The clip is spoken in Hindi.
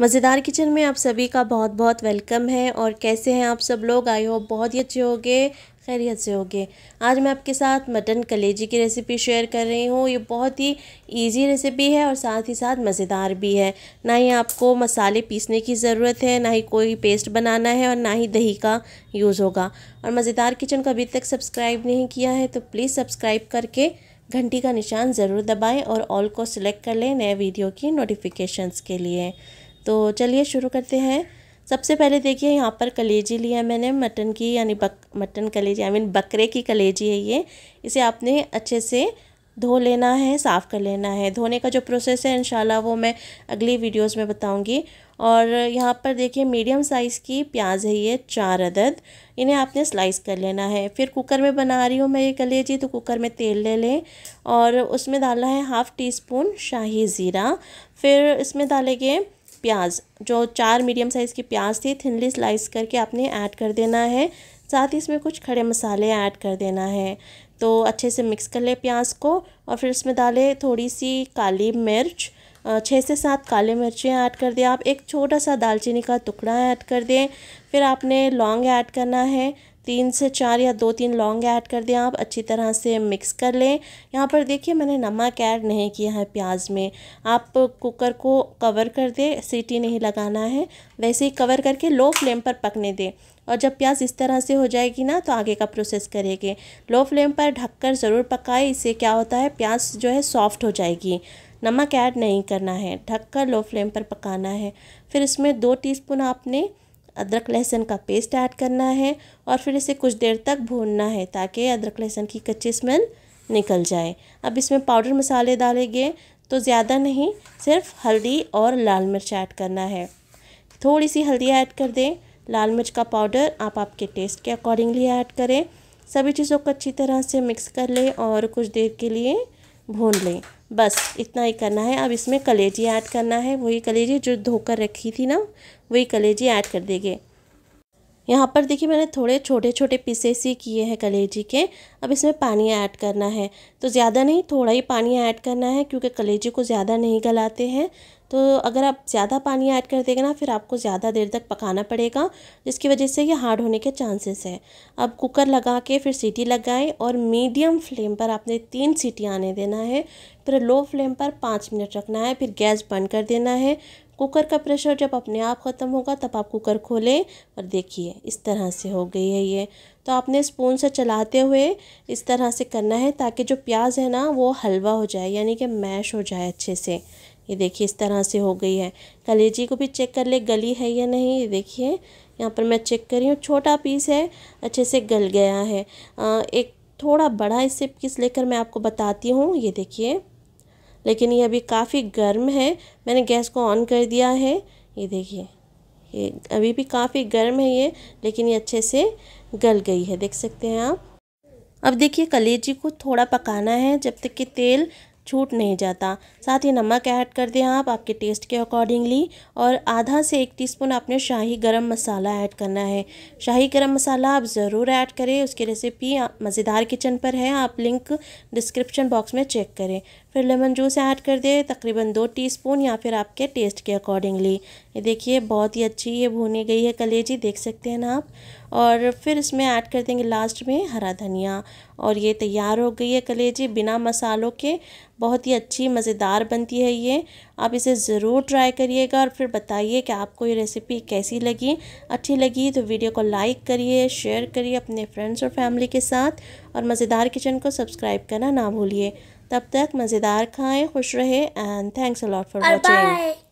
मज़ेदार किचन में आप सभी का बहुत बहुत वेलकम है और कैसे हैं आप सब लोग आई होप बहुत ही अच्छे होंगे खैरियत से होंगे आज मैं आपके साथ मटन कलेजी की रेसिपी शेयर कर रही हूँ ये बहुत ही इजी रेसिपी है और साथ ही साथ मज़ेदार भी है ना ही आपको मसाले पीसने की ज़रूरत है ना ही कोई पेस्ट बनाना है और ना ही दही का यूज़ होगा और मज़ेदार किचन को अभी तक सब्सक्राइब नहीं किया है तो प्लीज़ सब्सक्राइब करके घंटी का निशान ज़रूर दबाएँ और ऑल को सिलेक्ट कर लें नए वीडियो की नोटिफिकेशन के लिए तो चलिए शुरू करते हैं सबसे पहले देखिए यहाँ पर कलेजी लिया मैंने मटन की यानी बक मटन कलेजी आई मीन बकरे की कलेजी है ये इसे आपने अच्छे से धो लेना है साफ़ कर लेना है धोने का जो प्रोसेस है इंशाल्लाह वो मैं अगली वीडियोस में बताऊंगी और यहाँ पर देखिए मीडियम साइज़ की प्याज है ये चार अदद इन्हें आपने स्लाइस कर लेना है फिर कुकर में बना रही हूँ मैं ये कलेजी तो कुकर में तेल ले लें और उसमें डालना है हाफ़ टी स्पून शाही ज़ीरा फिर इसमें डालेंगे प्याज जो चार मीडियम साइज़ की प्याज थी थिनली स्लाइस करके आपने ऐड कर देना है साथ ही इसमें कुछ खड़े मसाले ऐड कर देना है तो अच्छे से मिक्स कर ले प्याज को और फिर इसमें डालें थोड़ी सी काली मिर्च छः से सात काले मिर्चें ऐड कर दें आप एक छोटा सा दालचीनी का टुकड़ा ऐड कर दें फिर आपने लौंग ऐड करना है तीन से चार या दो तीन लौंग ऐड कर दें आप अच्छी तरह से मिक्स कर लें यहाँ पर देखिए मैंने नमक ऐड नहीं किया है प्याज में आप कुकर को कवर कर दें सीटी नहीं लगाना है वैसे ही कवर करके लो फ्लेम पर पकने दें और जब प्याज इस तरह से हो जाएगी ना तो आगे का प्रोसेस करेंगे लो फ्लेम पर ढककर ज़रूर पकाए इससे क्या होता है प्याज जो है सॉफ्ट हो जाएगी नमक ऐड नहीं करना है ढककर लो फ्लेम पर पकाना है फिर इसमें दो टीस्पून आपने अदरक लहसुन का पेस्ट ऐड करना है और फिर इसे कुछ देर तक भूनना है ताकि अदरक लहसुन की कच्ची स्मेल निकल जाए अब इसमें पाउडर मसाले डालेंगे तो ज़्यादा नहीं सिर्फ हल्दी और लाल मिर्च ऐड करना है थोड़ी सी हल्दी ऐड कर दें लाल मिर्च का पाउडर आप आपके टेस्ट के अकॉर्डिंगली ऐड करें सभी चीज़ों को अच्छी तरह से मिक्स कर लें और कुछ देर के लिए भून लें बस इतना ही करना है अब इसमें कलेजी ऐड करना है वही कलेजी जो धोकर रखी थी ना वही कलेजी ऐड कर देंगे यहाँ पर देखिए मैंने थोड़े छोटे छोटे पीसेस ही किए हैं कलेजी के अब इसमें पानी ऐड करना है तो ज़्यादा नहीं थोड़ा ही पानी ऐड करना है क्योंकि कलेजी को ज़्यादा नहीं गलाते हैं तो अगर आप ज़्यादा पानी ऐड कर देंगे ना फिर आपको ज़्यादा देर तक पकाना पड़ेगा जिसकी वजह से ये हार्ड होने के चांसेस है अब कुकर लगा के फिर सीटी लगाएं और मीडियम फ्लेम पर आपने तीन सीटी आने देना है फिर लो फ्लेम पर पाँच मिनट रखना है फिर गैस बंद कर देना है कुकर का प्रेशर जब अपने आप ख़त्म होगा तब आप कुकर खोलें और देखिए इस तरह से हो गई है ये तो आपने स्पून से चलाते हुए इस तरह से करना है ताकि जो प्याज है ना वो हलवा हो जाए यानी कि मैश हो जाए अच्छे से ये देखिए इस तरह से हो गई है कलेजी को भी चेक कर ले गली है या नहीं ये देखिए यहाँ पर मैं चेक कर रही हूँ छोटा पीस है अच्छे से गल गया है आ, एक थोड़ा बड़ा इससे किस लेकर मैं आपको बताती हूँ ये देखिए लेकिन ये अभी काफ़ी गर्म है मैंने गैस को ऑन कर दिया है ये देखिए ये अभी भी काफ़ी गर्म है ये लेकिन ये अच्छे से गल गई है देख सकते हैं आप अब देखिए कलेजी को थोड़ा पकाना है जब तक कि तेल छूट नहीं जाता साथ ही नमक ऐड कर दें आप आपके टेस्ट के अकॉर्डिंगली और आधा से एक टीस्पून आपने शाही गरम मसाला ऐड करना है शाही गरम मसाला आप ज़रूर ऐड करें उसकी रेसिपी मज़ेदार किचन पर है आप लिंक डिस्क्रिप्शन बॉक्स में चेक करें फिर लेमन जूस ऐड कर दें तकरीबन दो टी या फिर आपके टेस्ट के अकॉर्डिंगली ये देखिए बहुत ही अच्छी ये भुनी गई है कलेजी देख सकते हैं ना आप और फिर इसमें ऐड कर देंगे लास्ट में हरा धनिया और ये तैयार हो गई है कलेजी बिना मसालों के बहुत ही अच्छी मज़ेदार बनती है ये आप इसे ज़रूर ट्राई करिएगा और फिर बताइए कि आपको ये रेसिपी कैसी लगी अच्छी लगी तो वीडियो को लाइक करिए शेयर करिए अपने फ्रेंड्स और फैमिली के साथ और मज़ेदार किचन को सब्सक्राइब करना ना भूलिए तब तक मज़ेदार खाएँ खुश रहे and thanks a lot for watching